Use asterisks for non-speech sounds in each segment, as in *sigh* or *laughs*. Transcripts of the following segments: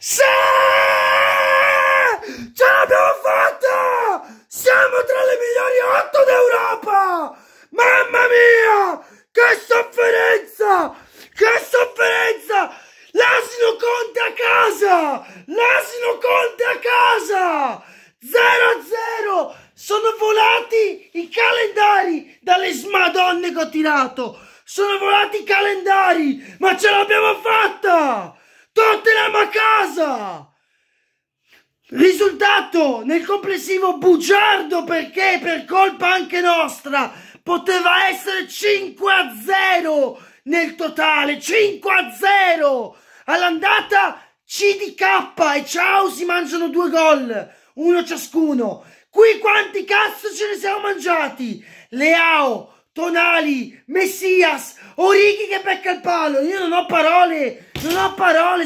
Sì! Ce l'abbiamo fatta! Siamo tra le migliori otto d'Europa! Mamma mia! Che sofferenza! Che sofferenza! L'asino Conte a casa! L'asino Conte a casa! 0-0! Sono volati i calendari dalle smadonne che ho tirato! Sono volati i calendari! Ma ce l'abbiamo fatta! Tottenham a casa! Risultato nel complessivo bugiardo perché per colpa anche nostra poteva essere 5 a 0 nel totale, 5 a 0! All'andata CDK e ciao si mangiano due gol, uno ciascuno. Qui quanti cazzo ce ne siamo mangiati? Leao, Tonali, Messias, Orighi che becca il palo. Io non ho parole non ho parole,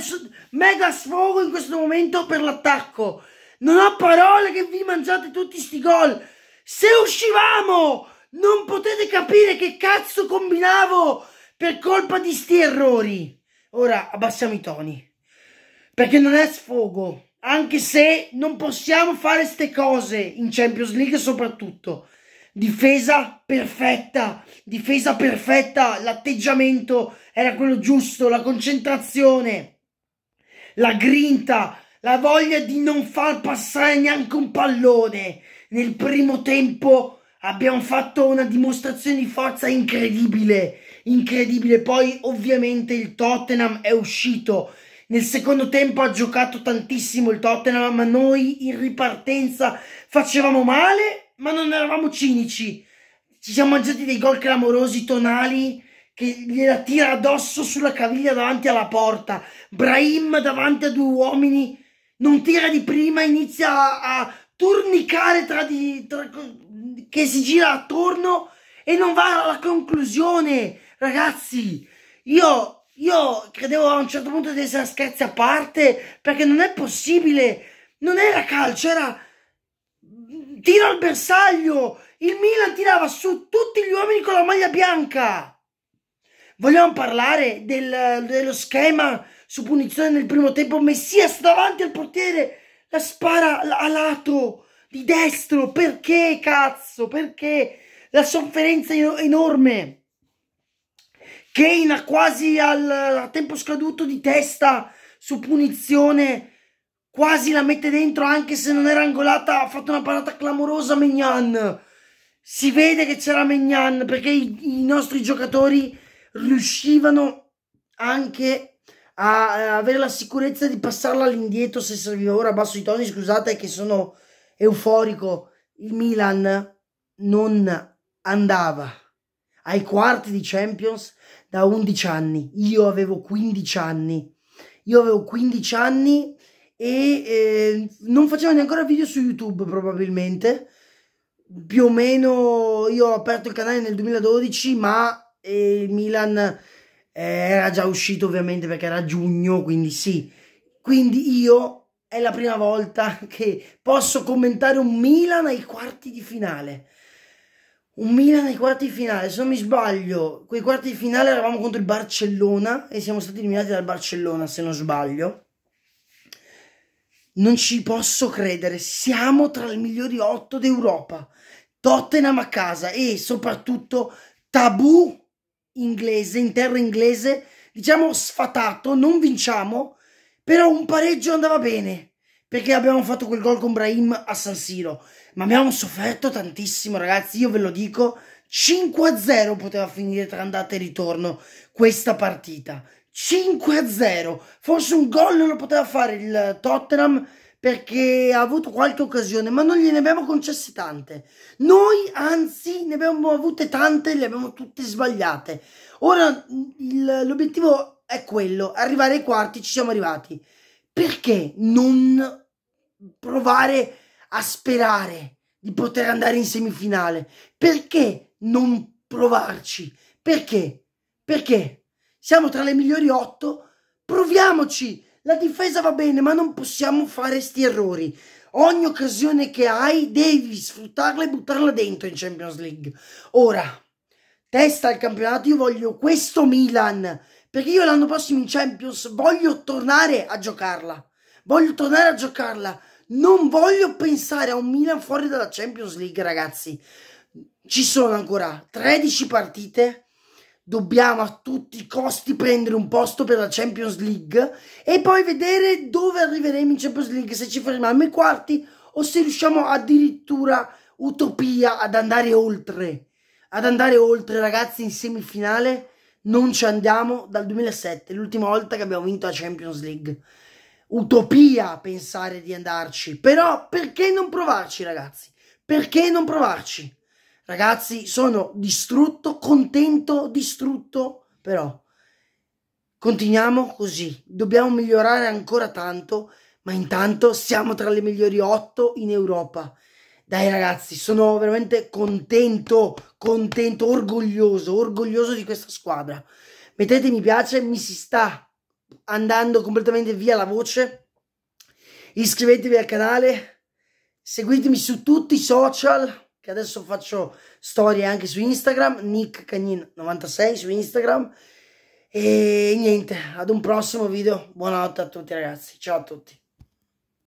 mega sfogo in questo momento per l'attacco. Non ho parole che vi mangiate tutti sti gol. Se uscivamo, non potete capire che cazzo combinavo per colpa di sti errori. Ora abbassiamo i toni. Perché non è sfogo, anche se non possiamo fare ste cose in Champions League soprattutto difesa perfetta, difesa perfetta, l'atteggiamento era quello giusto, la concentrazione, la grinta, la voglia di non far passare neanche un pallone. Nel primo tempo abbiamo fatto una dimostrazione di forza incredibile, incredibile. Poi ovviamente il Tottenham è uscito. Nel secondo tempo ha giocato tantissimo il Tottenham, ma noi in ripartenza facevamo male ma non eravamo cinici. Ci siamo mangiati dei gol clamorosi tonali che gliela tira addosso sulla caviglia davanti alla porta. Brahim davanti a due uomini non tira di prima, inizia a, a turnicare tra di, tra, che si gira attorno e non va alla conclusione. Ragazzi, io, io credevo a un certo punto di essere scherzi a parte perché non è possibile. Non era calcio, era tiro al bersaglio. Il Milan tirava su tutti gli uomini con la maglia bianca. Vogliamo parlare del, dello schema su punizione nel primo tempo? Messias davanti al portiere la spara a lato di destro. Perché cazzo? Perché la sofferenza è enorme? Kane ha quasi al tempo scaduto di testa su punizione quasi la mette dentro anche se non era angolata, ha fatto una parata clamorosa Mignan Si vede che c'era Mignan perché i, i, nostri giocatori riuscivano anche a, a, avere la sicurezza di passarla all'indietro se serviva. Ora basso i toni, scusate che sono euforico. Il Milan non andava ai quarti di Champions da 11 anni. Io avevo 15 anni. Io avevo 15 anni e eh, non faceva neanche video su YouTube probabilmente. Più o meno io ho aperto il canale nel 2012, ma eh, il Milan eh, era già uscito ovviamente perché era giugno, quindi sì. Quindi io è la prima volta *laughs* che posso commentare un Milan ai quarti di finale. Un Milan ai quarti di finale, se non mi sbaglio, quei quarti di finale eravamo contro il Barcellona e siamo stati eliminati dal Barcellona, se non sbaglio non ci posso credere, siamo tra i migliori otto d'Europa. Tottenham a casa e soprattutto tabù inglese, in inglese, diciamo sfatato, non vinciamo, però un pareggio andava bene, perché abbiamo fatto quel gol con Brahim a San Siro, ma abbiamo sofferto tantissimo ragazzi, io ve lo dico, 5-0 poteva finire tra andata e ritorno questa partita, 5-0. Forse un gol non lo poteva fare il Tottenham perché ha avuto qualche occasione, ma non gliene abbiamo concesse tante. Noi, anzi, ne abbiamo avute tante, e le abbiamo tutte sbagliate. Ora l'obiettivo è quello, arrivare ai quarti, ci siamo arrivati. Perché non provare a sperare di poter andare in semifinale? Perché non provarci? Perché? Perché? siamo tra le migliori 8, proviamoci. La difesa va bene, ma non possiamo fare questi errori. Ogni occasione che hai devi sfruttarla e buttarla dentro in Champions League. Ora, testa al campionato, io voglio questo Milan, perché io l'anno prossimo in Champions voglio tornare a giocarla. Voglio tornare a giocarla. Non voglio pensare a un Milan fuori dalla Champions League, ragazzi. Ci sono ancora 13 partite dobbiamo a tutti i costi prendere un posto per la Champions League e poi vedere dove arriveremo in Champions League, se ci fermiamo ai quarti o se riusciamo addirittura utopia ad andare oltre. Ad andare oltre, ragazzi, in semifinale non ci andiamo dal 2007, l'ultima volta che abbiamo vinto la Champions League. Utopia pensare di andarci, però perché non provarci, ragazzi? Perché non provarci? Ragazzi, sono distrutto, contento, distrutto, però continuiamo così. Dobbiamo migliorare ancora tanto, ma intanto siamo tra le migliori 8 in Europa. Dai ragazzi, sono veramente contento, contento, orgoglioso, orgoglioso di questa squadra. Mettete mi piace, mi si sta andando completamente via la voce. Iscrivetevi al canale, seguitemi su tutti i social che adesso faccio storie anche su Instagram, Nick Cagnin 96 su Instagram. E niente, ad un prossimo video. Buonanotte a tutti ragazzi. Ciao a tutti.